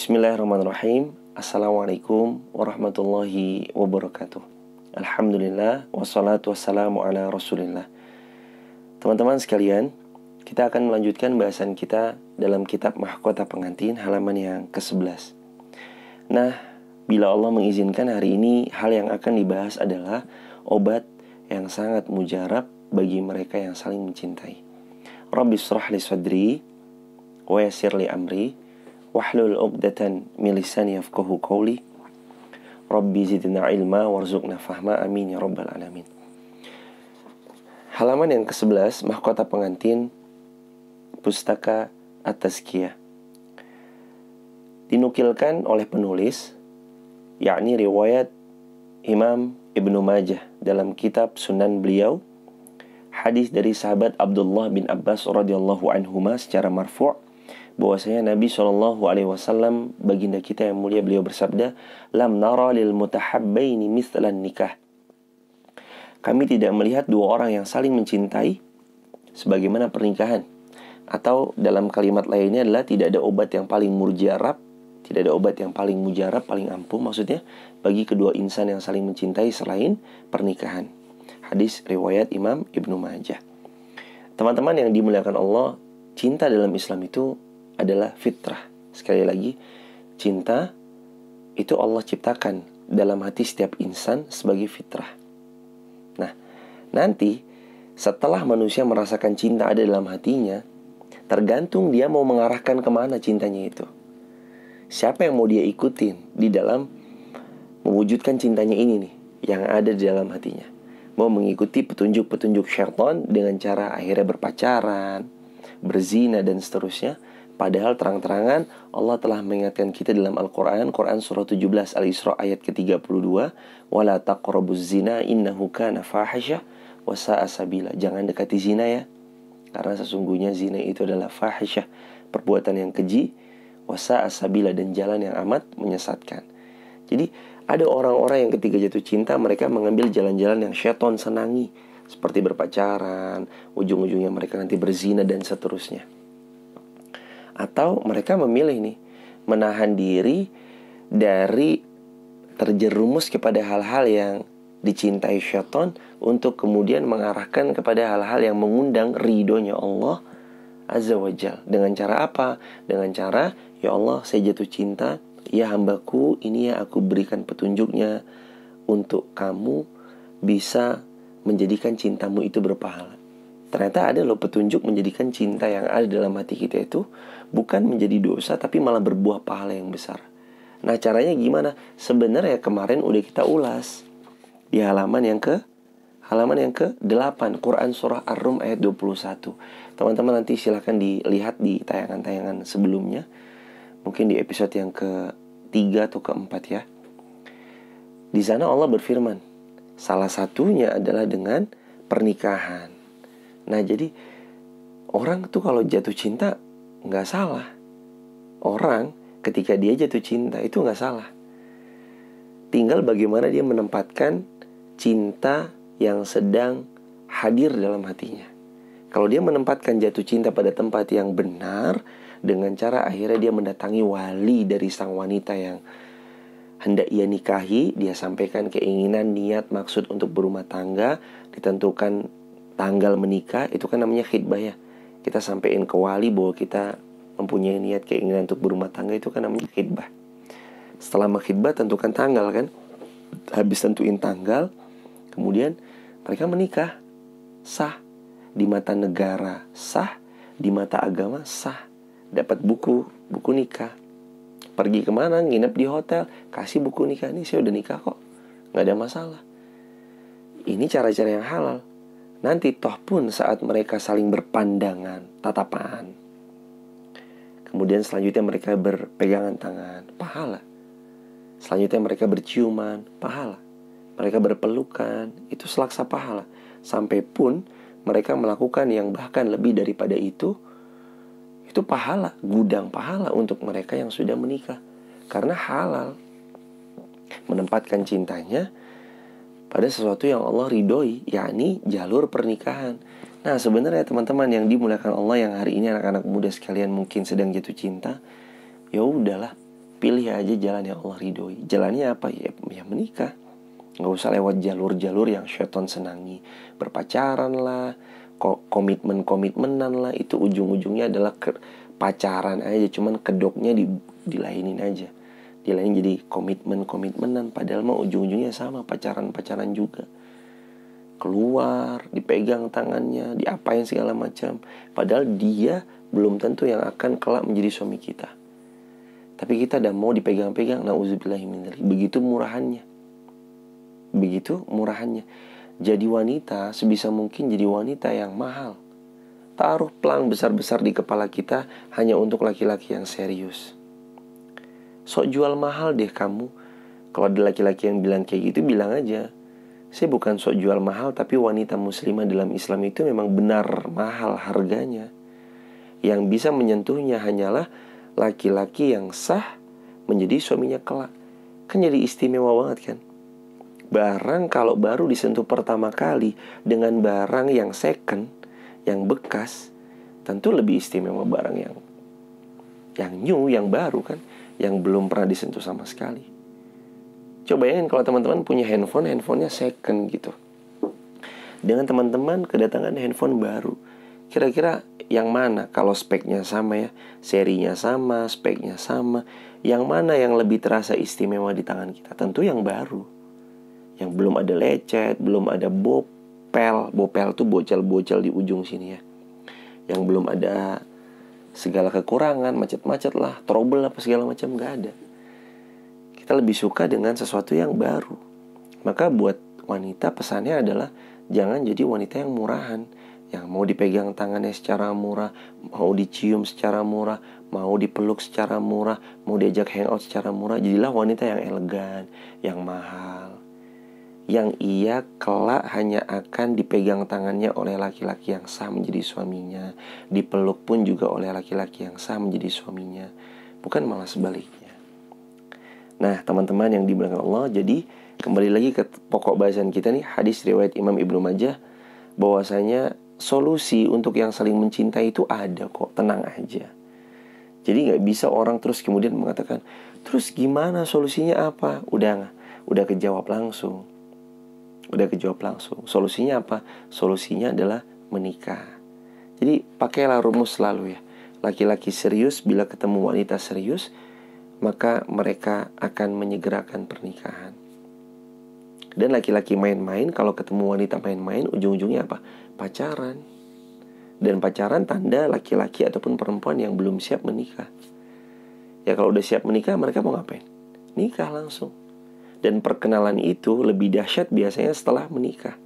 Bismillahirrahmanirrahim. Assalamualaikum warahmatullahi wabarakatuh. Alhamdulillah wassalatu wassalamu ala Rasulillah. Teman-teman sekalian, kita akan melanjutkan bahasan kita dalam kitab Mahkota Pengantin halaman yang ke-11. Nah, bila Allah mengizinkan hari ini hal yang akan dibahas adalah obat yang sangat mujarab bagi mereka yang saling mencintai. Rabbi surah li sadri wa yasir li amri wahlul 'uqdatan min lisani yafqahu qawli Rabbi zidna ilma warzuqna fahma amin ya rabbal alamin Halaman yang ke-11 mahkota pengantin Pustaka atas kia dinukilkan oleh penulis yakni riwayat Imam Ibnu Majah dalam kitab Sunan beliau hadis dari sahabat Abdullah bin Abbas radhiyallahu anhuma secara marfu' bahwasanya Nabi Shallallahu Alaihi Wasallam baginda kita yang mulia beliau bersabda lam nara lil mutahabbaini mislan nikah kami tidak melihat dua orang yang saling mencintai sebagaimana pernikahan atau dalam kalimat lainnya adalah tidak ada obat yang paling murjarab tidak ada obat yang paling mujarab paling ampuh maksudnya bagi kedua insan yang saling mencintai selain pernikahan hadis riwayat Imam Ibnu Majah teman-teman yang dimuliakan Allah cinta dalam Islam itu adalah fitrah. Sekali lagi, cinta itu Allah ciptakan dalam hati setiap insan sebagai fitrah. Nah, nanti setelah manusia merasakan cinta ada dalam hatinya, tergantung dia mau mengarahkan kemana cintanya itu. Siapa yang mau dia ikutin di dalam mewujudkan cintanya ini nih, yang ada di dalam hatinya. Mau mengikuti petunjuk-petunjuk syaitan dengan cara akhirnya berpacaran, berzina dan seterusnya Padahal terang-terangan Allah telah mengingatkan kita dalam Al-Quran Quran surah 17 Al-Isra ayat ke-32 Wala taqrabu zina innahu kana fahasya wasa asabila Jangan dekati zina ya Karena sesungguhnya zina itu adalah fahasyah Perbuatan yang keji Wasa asabila dan jalan yang amat menyesatkan Jadi ada orang-orang yang ketika jatuh cinta Mereka mengambil jalan-jalan yang syaiton senangi Seperti berpacaran Ujung-ujungnya mereka nanti berzina dan seterusnya atau mereka memilih nih menahan diri dari terjerumus kepada hal-hal yang dicintai syaitan untuk kemudian mengarahkan kepada hal-hal yang mengundang ridhonya Allah Azza wajal Dengan cara apa? Dengan cara, ya Allah saya jatuh cinta, ya hambaku ini ya aku berikan petunjuknya untuk kamu bisa menjadikan cintamu itu berpahala. Ternyata ada loh petunjuk menjadikan cinta yang ada dalam hati kita itu bukan menjadi dosa tapi malah berbuah pahala yang besar. Nah caranya gimana? Sebenarnya kemarin udah kita ulas di halaman yang ke halaman yang ke-8 Quran surah Ar-Rum ayat 21. Teman-teman nanti silahkan dilihat di tayangan-tayangan sebelumnya. Mungkin di episode yang ke-3 atau ke-4 ya. Di sana Allah berfirman, salah satunya adalah dengan pernikahan. Nah jadi orang tuh kalau jatuh cinta nggak salah. Orang ketika dia jatuh cinta itu nggak salah. Tinggal bagaimana dia menempatkan cinta yang sedang hadir dalam hatinya. Kalau dia menempatkan jatuh cinta pada tempat yang benar dengan cara akhirnya dia mendatangi wali dari sang wanita yang hendak ia nikahi, dia sampaikan keinginan, niat, maksud untuk berumah tangga, ditentukan tanggal menikah itu kan namanya khidbah ya kita sampaikan ke wali bahwa kita mempunyai niat keinginan untuk berumah tangga itu kan namanya khidbah setelah mengkhidbah tentukan tanggal kan habis tentuin tanggal kemudian mereka menikah sah di mata negara sah di mata agama sah dapat buku buku nikah pergi kemana nginep di hotel kasih buku nikah ini saya udah nikah kok nggak ada masalah ini cara-cara yang halal Nanti toh pun saat mereka saling berpandangan, tatapan. Kemudian selanjutnya mereka berpegangan tangan, pahala. Selanjutnya mereka berciuman, pahala. Mereka berpelukan, itu selaksa pahala. Sampai pun mereka melakukan yang bahkan lebih daripada itu, itu pahala, gudang pahala untuk mereka yang sudah menikah. Karena halal menempatkan cintanya pada sesuatu yang Allah ridhoi, yakni jalur pernikahan. Nah, sebenarnya teman-teman yang dimuliakan Allah yang hari ini anak-anak muda sekalian mungkin sedang jatuh cinta, ya udahlah, pilih aja jalan yang Allah ridhoi. Jalannya apa? Ya, ya menikah. Nggak usah lewat jalur-jalur yang syaitan senangi. Berpacaran lah, komitmen-komitmenan lah, itu ujung-ujungnya adalah ke, pacaran aja, cuman kedoknya di, dilainin aja nilainya jadi komitmen-komitmenan padahal mau ujung-ujungnya sama pacaran-pacaran juga keluar dipegang tangannya diapain segala macam padahal dia belum tentu yang akan kelak menjadi suami kita tapi kita udah mau dipegang-pegang nah begitu murahannya begitu murahannya jadi wanita sebisa mungkin jadi wanita yang mahal taruh pelang besar-besar di kepala kita hanya untuk laki-laki yang serius sok jual mahal deh kamu kalau ada laki-laki yang bilang kayak gitu bilang aja saya bukan sok jual mahal tapi wanita muslimah dalam Islam itu memang benar mahal harganya yang bisa menyentuhnya hanyalah laki-laki yang sah menjadi suaminya kelak kan jadi istimewa banget kan barang kalau baru disentuh pertama kali dengan barang yang second yang bekas tentu lebih istimewa barang yang yang new yang baru kan yang belum pernah disentuh sama sekali. Coba bayangin kalau teman-teman punya handphone, handphonenya second gitu. Dengan teman-teman kedatangan handphone baru, kira-kira yang mana kalau speknya sama ya, serinya sama, speknya sama, yang mana yang lebih terasa istimewa di tangan kita? Tentu yang baru. Yang belum ada lecet, belum ada bopel. Bopel tuh bocel-bocel di ujung sini ya. Yang belum ada segala kekurangan, macet-macet lah, trouble lah segala macam gak ada. Kita lebih suka dengan sesuatu yang baru. Maka buat wanita pesannya adalah jangan jadi wanita yang murahan, yang mau dipegang tangannya secara murah, mau dicium secara murah, mau dipeluk secara murah, mau diajak hangout secara murah. Jadilah wanita yang elegan, yang mahal yang ia kelak hanya akan dipegang tangannya oleh laki-laki yang sah menjadi suaminya, dipeluk pun juga oleh laki-laki yang sah menjadi suaminya, bukan malah sebaliknya. Nah, teman-teman yang dibilang Allah, jadi kembali lagi ke pokok bahasan kita nih hadis riwayat Imam Ibnu Majah bahwasanya solusi untuk yang saling mencintai itu ada kok, tenang aja. Jadi nggak bisa orang terus kemudian mengatakan, terus gimana solusinya apa? Udah udah kejawab langsung udah kejawab langsung solusinya apa solusinya adalah menikah jadi pakailah rumus selalu ya laki-laki serius bila ketemu wanita serius maka mereka akan menyegerakan pernikahan dan laki-laki main-main kalau ketemu wanita main-main ujung-ujungnya apa pacaran dan pacaran tanda laki-laki ataupun perempuan yang belum siap menikah. Ya kalau udah siap menikah mereka mau ngapain? Nikah langsung. Dan perkenalan itu lebih dahsyat biasanya setelah menikah.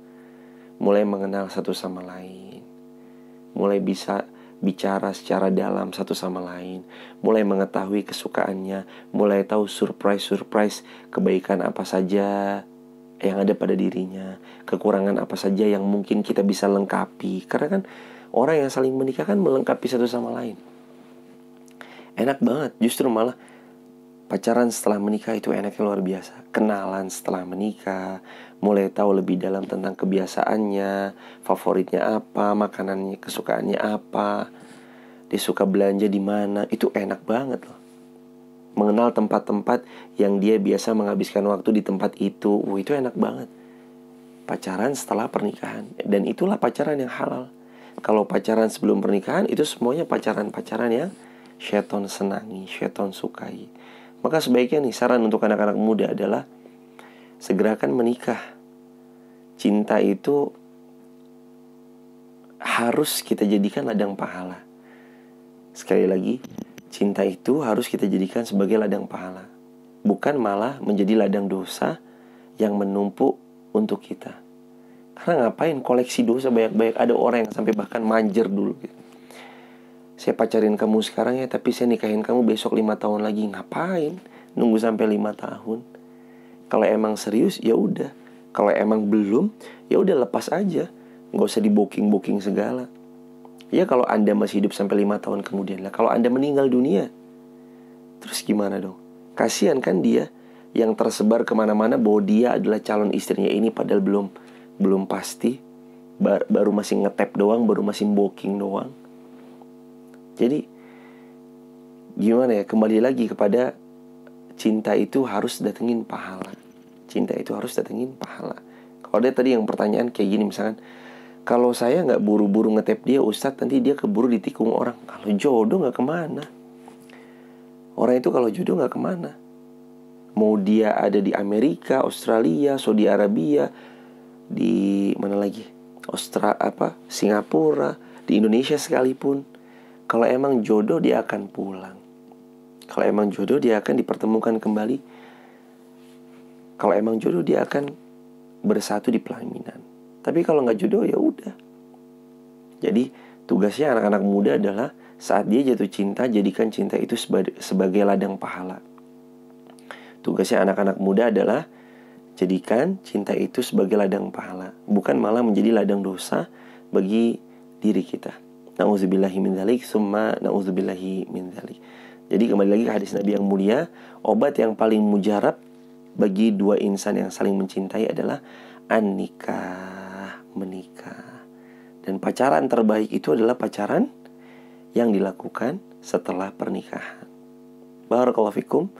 Mulai mengenal satu sama lain. Mulai bisa bicara secara dalam satu sama lain. Mulai mengetahui kesukaannya. Mulai tahu surprise-surprise kebaikan apa saja yang ada pada dirinya. Kekurangan apa saja yang mungkin kita bisa lengkapi. Karena kan orang yang saling menikah kan melengkapi satu sama lain. Enak banget, justru malah Pacaran setelah menikah itu enaknya luar biasa. Kenalan setelah menikah, mulai tahu lebih dalam tentang kebiasaannya, favoritnya apa, makanannya kesukaannya apa, dia suka belanja di mana, itu enak banget loh. Mengenal tempat-tempat yang dia biasa menghabiskan waktu di tempat itu, wah itu enak banget. Pacaran setelah pernikahan dan itulah pacaran yang halal. Kalau pacaran sebelum pernikahan itu semuanya pacaran-pacaran yang syaiton senangi, syaiton sukai maka sebaiknya nih saran untuk anak-anak muda adalah segerakan menikah. Cinta itu harus kita jadikan ladang pahala. Sekali lagi, cinta itu harus kita jadikan sebagai ladang pahala, bukan malah menjadi ladang dosa yang menumpuk untuk kita. Karena ngapain koleksi dosa banyak-banyak ada orang yang sampai bahkan manjer dulu gitu saya pacarin kamu sekarang ya tapi saya nikahin kamu besok lima tahun lagi ngapain nunggu sampai lima tahun kalau emang serius ya udah kalau emang belum ya udah lepas aja nggak usah diboking booking segala ya kalau anda masih hidup sampai lima tahun kemudian lah kalau anda meninggal dunia terus gimana dong kasihan kan dia yang tersebar kemana-mana bahwa dia adalah calon istrinya ini padahal belum belum pasti baru masih ngetep doang baru masih booking doang jadi gimana ya kembali lagi kepada cinta itu harus datengin pahala. Cinta itu harus datengin pahala. Kalau dia tadi yang pertanyaan kayak gini misalkan kalau saya nggak buru-buru ngetep dia Ustadz nanti dia keburu ditikung orang kalau jodoh nggak kemana orang itu kalau jodoh nggak kemana mau dia ada di Amerika Australia Saudi Arabia di mana lagi Australia apa Singapura di Indonesia sekalipun kalau emang jodoh dia akan pulang. Kalau emang jodoh dia akan dipertemukan kembali. Kalau emang jodoh dia akan bersatu di pelaminan. Tapi kalau nggak jodoh ya udah. Jadi tugasnya anak-anak muda adalah saat dia jatuh cinta jadikan cinta itu sebagai ladang pahala. Tugasnya anak-anak muda adalah jadikan cinta itu sebagai ladang pahala, bukan malah menjadi ladang dosa bagi diri kita. Nauzubillahi min dzalik, summa nauzubillahi min dzalik. Jadi kembali lagi ke hadis Nabi yang mulia, obat yang paling mujarab bagi dua insan yang saling mencintai adalah an nikah, menikah. Dan pacaran terbaik itu adalah pacaran yang dilakukan setelah pernikahan. Barakallahu fikum.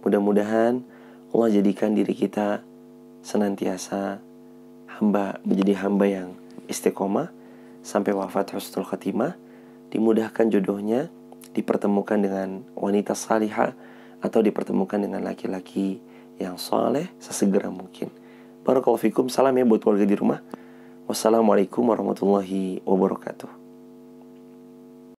Mudah-mudahan Allah jadikan diri kita senantiasa hamba menjadi hamba yang istiqomah sampai wafat husnul khatimah, dimudahkan jodohnya, dipertemukan dengan wanita salihah atau dipertemukan dengan laki-laki yang soleh sesegera mungkin. Barakallahu fikum, salam ya buat keluarga di rumah. Wassalamualaikum warahmatullahi wabarakatuh.